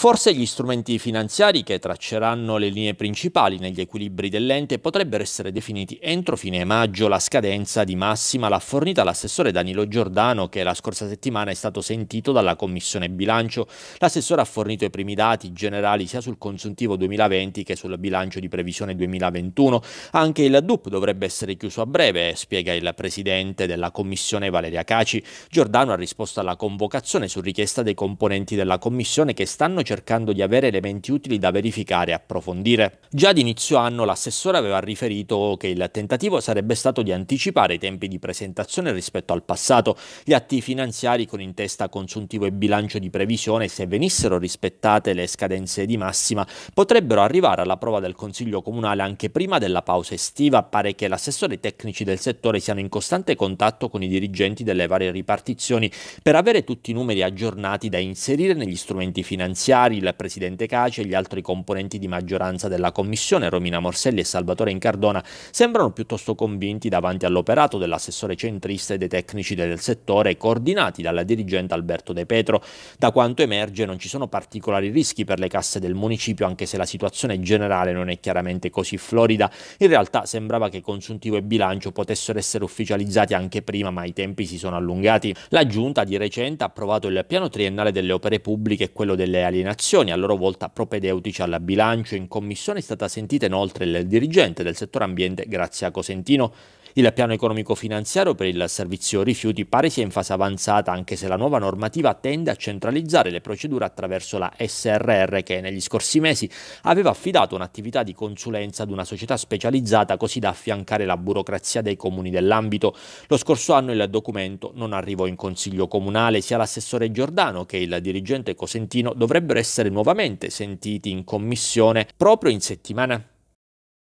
Forse gli strumenti finanziari che tracceranno le linee principali negli equilibri dell'ente potrebbero essere definiti entro fine maggio. La scadenza di massima l'ha fornita l'assessore Danilo Giordano che la scorsa settimana è stato sentito dalla Commissione Bilancio. L'assessore ha fornito i primi dati generali sia sul consuntivo 2020 che sul bilancio di previsione 2021. Anche il DUP dovrebbe essere chiuso a breve, spiega il presidente della Commissione Valeria Caci. Giordano ha risposto alla convocazione su richiesta dei componenti della Commissione che stanno cercando di avere elementi utili da verificare e approfondire. Già ad inizio anno l'assessore aveva riferito che il tentativo sarebbe stato di anticipare i tempi di presentazione rispetto al passato. Gli atti finanziari con in testa consuntivo e bilancio di previsione, se venissero rispettate le scadenze di massima, potrebbero arrivare alla prova del Consiglio Comunale anche prima della pausa estiva. Pare che l'assessore e i tecnici del settore siano in costante contatto con i dirigenti delle varie ripartizioni per avere tutti i numeri aggiornati da inserire negli strumenti finanziari parlamentari, il presidente Cace e gli altri componenti di maggioranza della commissione, Romina Morselli e Salvatore Incardona, sembrano piuttosto convinti davanti all'operato dell'assessore centrista e dei tecnici del settore coordinati dalla dirigente Alberto De Petro. Da quanto emerge non ci sono particolari rischi per le casse del municipio, anche se la situazione generale non è chiaramente così florida. In realtà sembrava che consuntivo e bilancio potessero essere ufficializzati anche prima, ma i tempi si sono allungati. La giunta di recente ha approvato il piano triennale delle opere pubbliche e quello delle alienazioni nominazioni, a loro volta propedeutici alla bilancio. In commissione è stata sentita inoltre il dirigente del settore ambiente Grazia Cosentino, il piano economico-finanziario per il servizio rifiuti pare sia in fase avanzata anche se la nuova normativa tende a centralizzare le procedure attraverso la SRR che negli scorsi mesi aveva affidato un'attività di consulenza ad una società specializzata così da affiancare la burocrazia dei comuni dell'ambito. Lo scorso anno il documento non arrivò in consiglio comunale, sia l'assessore Giordano che il dirigente Cosentino dovrebbero essere nuovamente sentiti in commissione proprio in settimana.